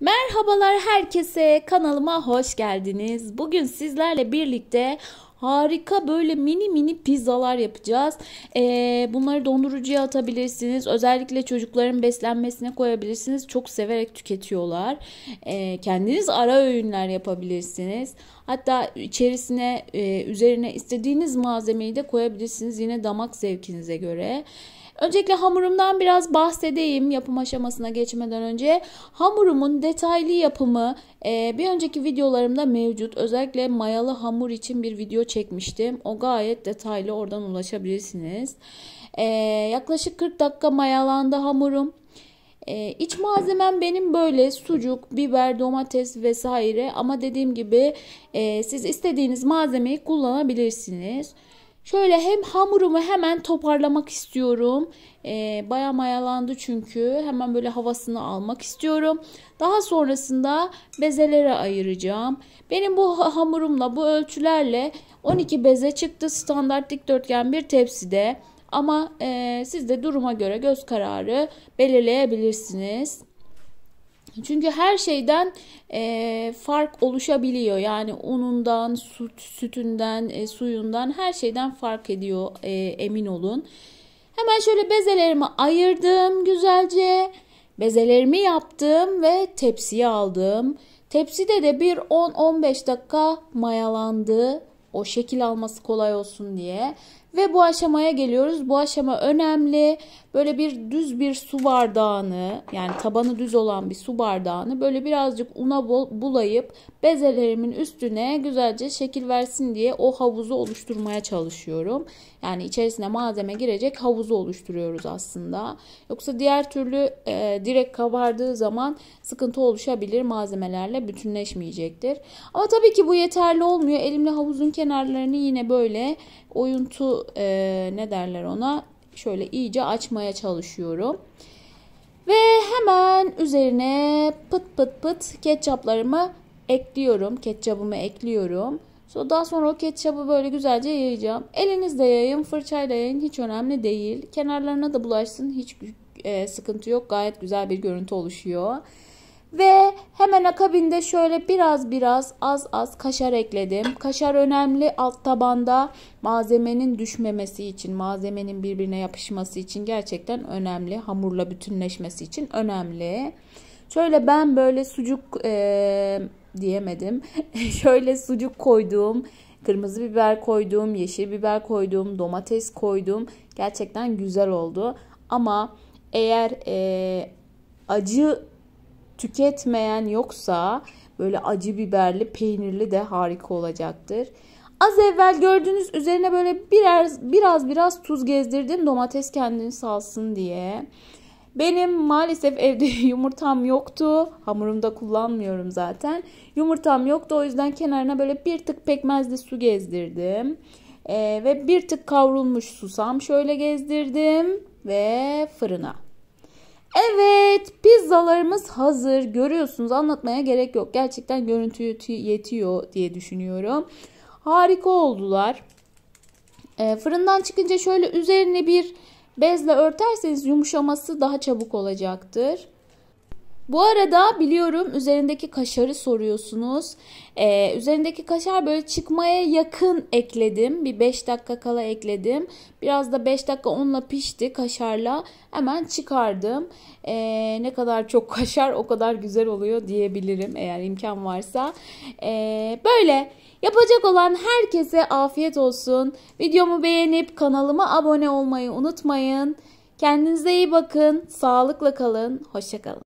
Merhabalar herkese. Kanalıma hoş geldiniz. Bugün sizlerle birlikte harika böyle mini mini pizzalar yapacağız. Ee, bunları dondurucuya atabilirsiniz. Özellikle çocukların beslenmesine koyabilirsiniz. Çok severek tüketiyorlar. Ee, kendiniz ara öğünler yapabilirsiniz. Hatta içerisine e, üzerine istediğiniz malzemeyi de koyabilirsiniz. Yine damak zevkinize göre. Öncelikle hamurumdan biraz bahsedeyim yapım aşamasına geçmeden önce. Hamurumun detaylı yapımı e, bir önceki videolarımda mevcut. Özellikle mayalı hamur için bir video çekmiştim. O gayet detaylı oradan ulaşabilirsiniz. E, yaklaşık 40 dakika mayalandı hamurum. Ee, iç malzemem benim böyle sucuk, biber, domates vesaire ama dediğim gibi e, siz istediğiniz malzemeyi kullanabilirsiniz. Şöyle hem hamurumu hemen toparlamak istiyorum. Ee, Baya mayalandı çünkü. Hemen böyle havasını almak istiyorum. Daha sonrasında bezelere ayıracağım. Benim bu hamurumla bu ölçülerle 12 beze çıktı. Standart dikdörtgen bir tepside. Ama e, siz de duruma göre göz kararı belirleyebilirsiniz. Çünkü her şeyden e, fark oluşabiliyor. Yani unundan, süt, sütünden, e, suyundan her şeyden fark ediyor e, emin olun. Hemen şöyle bezelerimi ayırdım güzelce. Bezelerimi yaptım ve tepsiye aldım. Tepside de bir 10-15 dakika mayalandı. O şekil alması kolay olsun diye. Ve bu aşamaya geliyoruz. Bu aşama önemli. Böyle bir düz bir su bardağını yani tabanı düz olan bir su bardağını böyle birazcık una bulayıp bezelerimin üstüne güzelce şekil versin diye o havuzu oluşturmaya çalışıyorum. Yani içerisine malzeme girecek havuzu oluşturuyoruz aslında. Yoksa diğer türlü e, direkt kabardığı zaman sıkıntı oluşabilir malzemelerle bütünleşmeyecektir. Ama tabii ki bu yeterli olmuyor. Elimle havuzun kenarlarını yine böyle oyuntu e, ne derler ona şöyle iyice açmaya çalışıyorum. Ve hemen üzerine pıt pıt pıt ketçaplarımı ekliyorum. Ketçabımı ekliyorum. Daha sonra o ketçabı böyle güzelce yayacağım. Elinizle yayın, fırçayla yayın hiç önemli değil. Kenarlarına da bulaşsın hiç e, sıkıntı yok. Gayet güzel bir görüntü oluşuyor. Ve hemen akabinde şöyle biraz biraz az az kaşar ekledim. Kaşar önemli alt tabanda malzemenin düşmemesi için, malzemenin birbirine yapışması için gerçekten önemli. Hamurla bütünleşmesi için önemli. Şöyle ben böyle sucuk e, diyemedim. şöyle sucuk koydum, kırmızı biber koydum, yeşil biber koydum, domates koydum. gerçekten güzel oldu. Ama eğer e, acı tüketmeyen yoksa böyle acı biberli peynirli de harika olacaktır. Az evvel gördüğünüz üzerine böyle biraz biraz biraz tuz gezdirdim domates kendini salsın diye. Benim maalesef evde yumurtam yoktu. Hamurumda kullanmıyorum zaten. Yumurtam yoktu o yüzden kenarına böyle bir tık pekmezli su gezdirdim. Ee, ve bir tık kavrulmuş susam şöyle gezdirdim ve fırına. Evet pizzalarımız hazır görüyorsunuz anlatmaya gerek yok. Gerçekten görüntü yetiyor diye düşünüyorum. Harika oldular. E, fırından çıkınca şöyle üzerine bir bezle örterseniz yumuşaması daha çabuk olacaktır. Bu arada biliyorum üzerindeki kaşarı soruyorsunuz. Ee, üzerindeki kaşar böyle çıkmaya yakın ekledim. Bir 5 dakika kala ekledim. Biraz da 5 dakika onunla pişti kaşarla. Hemen çıkardım. Ee, ne kadar çok kaşar o kadar güzel oluyor diyebilirim eğer imkan varsa. Ee, böyle yapacak olan herkese afiyet olsun. Videomu beğenip kanalıma abone olmayı unutmayın. Kendinize iyi bakın. Sağlıkla kalın. Hoşçakalın.